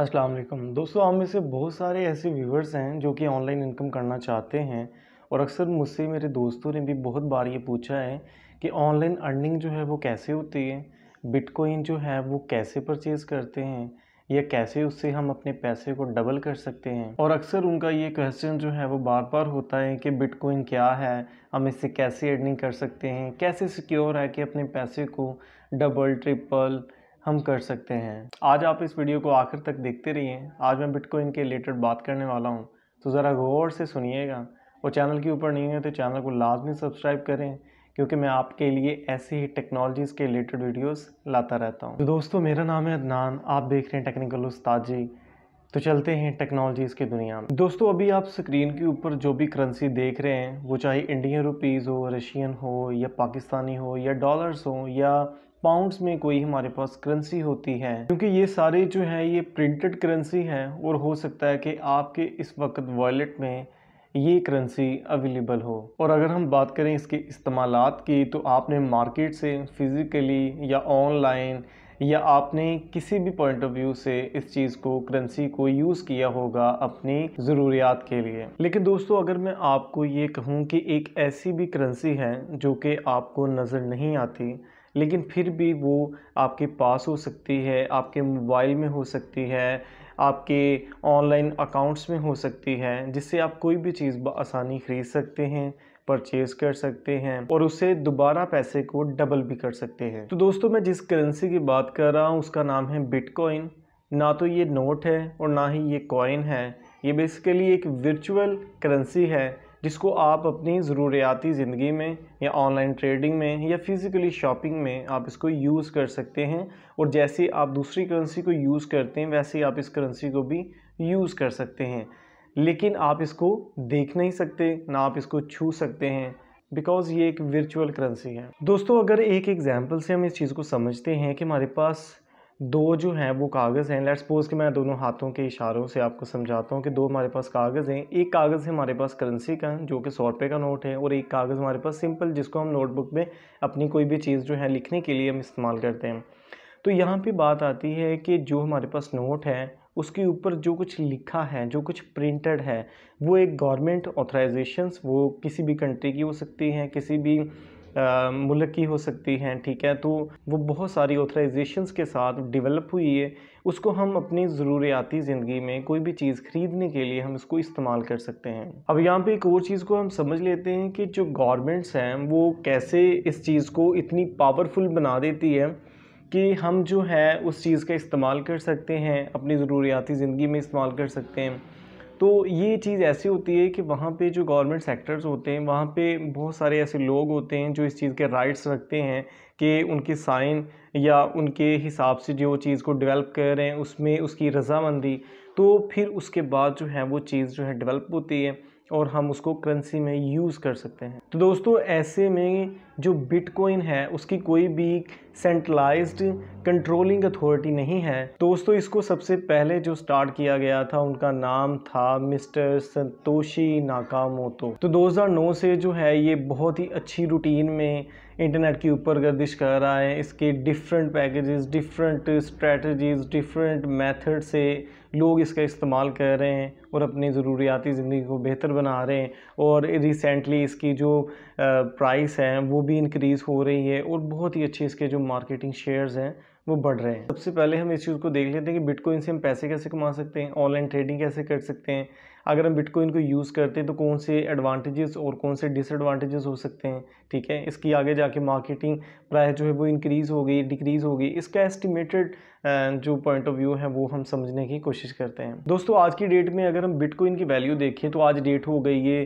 अस्सलाम वालेकुम दोस्तों आप में से बहुत सारे ऐसे व्यूवर्स हैं जो कि ऑनलाइन इनकम करना चाहते हैं और अक्सर मुझसे मेरे दोस्तों ने भी बहुत बार ये पूछा है कि ऑनलाइन अर्निंग जो है वो कैसे होती है बिटकॉइन जो है वो कैसे परचेज़ करते हैं या कैसे उससे हम अपने पैसे को डबल कर सकते हैं और अक्सर उनका ये क्वेश्चन जो है वो बार बार होता है कि बिटकॉइन क्या है हम इससे कैसे अर्निंग कर सकते हैं कैसे सिक्योर है कि अपने पैसे को डबल ट्रिपल हम कर सकते हैं आज आप इस वीडियो को आखिर तक देखते रहिए आज मैं बिटकॉइन के रिलेटेड बात करने वाला हूँ तो ज़रा गौर से सुनिएगा और चैनल के ऊपर नहीं है तो चैनल को लाजमी सब्सक्राइब करें क्योंकि मैं आपके लिए ऐसी ही टेक्नोलॉजीज़ के रिलेटेड वीडियोस लाता रहता हूँ तो दोस्तों मेरा नाम है अदनान आप देख रहे हैं टेक्निकल उस्ताद जी तो चलते हैं टेक्नोलॉजीज़ की दुनिया में दोस्तों अभी आप स्क्रीन के ऊपर जो भी करेंसी देख रहे हैं वो चाहे इंडियन रुपीज़ हो रशियन हो या पाकिस्तानी हो या डॉलर्स हो या पाउंड्स में कोई हमारे पास करेंसी होती है क्योंकि ये सारे जो हैं ये प्रिंटेड करेंसी हैं और हो सकता है कि आपके इस वक्त वॉलेट में ये करेंसी अवेलेबल हो और अगर हम बात करें इसके इस्तेमाल की तो आपने मार्केट से फिज़िकली या ऑनलाइन या आपने किसी भी पॉइंट ऑफ व्यू से इस चीज़ को करेंसी को यूज़ किया होगा अपनी ज़रूरियात के लिए लेकिन दोस्तों अगर मैं आपको ये कहूँ कि एक ऐसी भी करेंसी है जो कि आपको नज़र नहीं आती लेकिन फिर भी वो आपके पास हो सकती है आपके मोबाइल में हो सकती है आपके ऑनलाइन अकाउंट्स में हो सकती है जिससे आप कोई भी चीज़ आसानी ख़रीद सकते हैं परचेज़ कर सकते हैं और उससे दोबारा पैसे को डबल भी कर सकते हैं तो दोस्तों मैं जिस करेंसी की बात कर रहा हूँ उसका नाम है बिटकॉइन ना तो ये नोट है और ना ही ये कॉइन है ये बेसिकली एक वर्चुअल करेंसी है जिसको आप अपनी ज़रूरियाती ज़िंदगी में या ऑनलाइन ट्रेडिंग में या फिज़िकली शॉपिंग में आप इसको यूज़ कर सकते हैं और जैसे आप दूसरी करेंसी को यूज़ करते हैं वैसे ही आप इस करेंसी को भी यूज़ कर सकते हैं लेकिन आप इसको देख नहीं सकते ना आप इसको छू सकते हैं बिकॉज़ ये एक वर्चुअल करेंसी है दोस्तों अगर एक एग्ज़ाम्पल से हम इस चीज़ को समझते हैं कि हमारे पास दो जो हैं वो कागज़ हैं लेट्स सपोज कि मैं दोनों हाथों के इशारों से आपको समझाता हूँ कि दो हमारे पास कागज़ हैं एक कागज़ है हमारे पास करेंसी का जो कि सौ रुपये का नोट है और एक कागज़ हमारे पास सिंपल जिसको हम नोटबुक में अपनी कोई भी चीज़ जो है लिखने के लिए हम इस्तेमाल करते हैं तो यहाँ पर बात आती है कि जो हमारे पास नोट है उसके ऊपर जो कुछ लिखा है जो कुछ प्रिंटेड है वो एक गवर्नमेंट ऑथराइजेशंस वो किसी भी कंट्री की हो सकती हैं किसी भी मुल्क की हो सकती हैं ठीक है तो वो बहुत सारी ऑथराइजेशन के साथ डिवेलप हुई है उसको हम अपनी ज़रूरियाती ज़िंदगी में कोई भी चीज़ ख़रीदने के लिए हम इसको इस्तेमाल कर सकते हैं अब यहाँ पे एक और चीज़ को हम समझ लेते हैं कि जो गवर्नमेंट्स हैं वो कैसे इस चीज़ को इतनी पावरफुल बना देती है कि हम जो है उस चीज़ का इस्तेमाल कर सकते हैं अपनी ज़रूरियाती ज़िंदगी में इस्तेमाल कर सकते हैं तो ये चीज़ ऐसी होती है कि वहाँ पे जो गवर्नमेंट सेक्टर्स होते हैं वहाँ पे बहुत सारे ऐसे लोग होते हैं जो इस चीज़ के राइट्स रखते हैं कि उनकी साइन या उनके हिसाब से जो चीज़ को डेवलप कर रहे हैं उसमें उसकी रजामंदी तो फिर उसके बाद जो है वो चीज़ जो है डेवलप होती है और हम उसको करेंसी में यूज़ कर सकते हैं तो दोस्तों ऐसे में जो बिटकॉइन है उसकी कोई भी सेंट्रलाइज्ड कंट्रोलिंग अथॉरिटी नहीं है दोस्तों इसको सबसे पहले जो स्टार्ट किया गया था उनका नाम था मिस्टर संतोषी नाकामोतो तो 2009 से जो है ये बहुत ही अच्छी रूटीन में इंटरनेट के ऊपर गर्दिश कर रहा है इसके different packages different strategies different method से लोग इसका इस्तेमाल कर रहे हैं और अपनी ज़रूरियाती ज़िंदगी को बेहतर बना रहे हैं और रिसेंटली इसकी जो प्राइस है वो भी इंक्रीज़ हो रही है और बहुत ही अच्छे इसके जो मार्केटिंग शेयर्स हैं वो बढ़ रहे हैं सबसे पहले हम इस चीज़ को देख लेते हैं कि बिटकॉइन से हम पैसे कैसे कमा सकते हैं ऑनलाइन ट्रेडिंग कैसे कर सकते हैं अगर हम बिटकॉइन को यूज़ करते हैं तो कौन से एडवांटेजेस और कौन से डिसएडवांटेजेस हो सकते हैं ठीक है इसकी आगे जाके मार्केटिंग प्राइस जो है वो इंक्रीज़ हो गई डिक्रीज़ हो गई इसका एस्टिमेटेड जो पॉइंट ऑफ व्यू है वो हम समझने की कोशिश करते हैं दोस्तों आज की डेट में अगर हम बिटकॉइन की वैल्यू देखें तो आज डेट हो गई है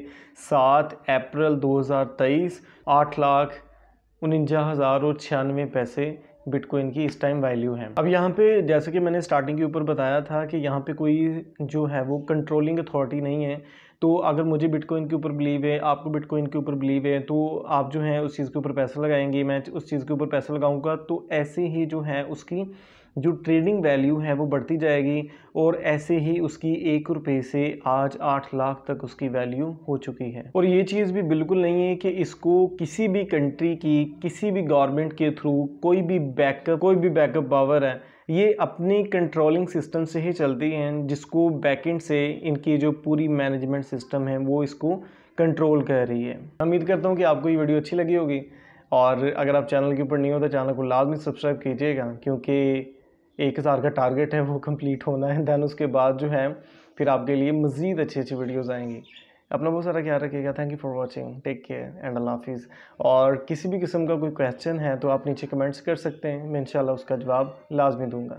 सात अप्रैल तेईस आठ लाख उनंजा हज़ार और छियानवे पैसे बिटकॉइन की इस टाइम वैल्यू है अब यहाँ पे जैसे कि मैंने स्टार्टिंग के ऊपर बताया था कि यहाँ पे कोई जो है वो कंट्रोलिंग अथॉरिटी नहीं है तो अगर मुझे बिटकॉइन के ऊपर बिलीव है आपको बिटकॉइन के ऊपर बिलीव है तो आप जो है उस चीज़ के ऊपर पैसा लगाएंगे मैं उस चीज़ के ऊपर पैसा लगाऊंगा तो ऐसे ही जो है उसकी जो ट्रेडिंग वैल्यू है वो बढ़ती जाएगी और ऐसे ही उसकी एक रुपये से आज आठ लाख तक उसकी वैल्यू हो चुकी है और ये चीज़ भी बिल्कुल नहीं है कि इसको किसी भी कंट्री की किसी भी गवर्नमेंट के थ्रू कोई भी बैकअप कोई भी बैकअप पावर है ये अपनी कंट्रोलिंग सिस्टम से ही चलती हैं जिसको बैकेंड से इनकी जो पूरी मैनेजमेंट सिस्टम है वो इसको कंट्रोल कर रही है उम्मीद करता हूँ कि आपको ये वीडियो अच्छी लगी होगी और अगर आप चैनल के ऊपर नहीं हो तो चैनल को लाजमी सब्सक्राइब कीजिएगा क्योंकि एक हज़ार का टारगेट है वो कंप्लीट होना है दैन उसके बाद जो है फिर आपके लिए मज़ीद अच्छी अच्छी वीडियोज़ आएंगी अपना बहुत सारा ख्याल रखिएगा thank you for watching take care and अल्लाह हाफिज़ और किसी भी किस्म का कोई क्वेश्चन है तो आप नीचे कमेंट्स कर सकते हैं मैं इंशाल्लाह उसका जवाब लाजमी दूंगा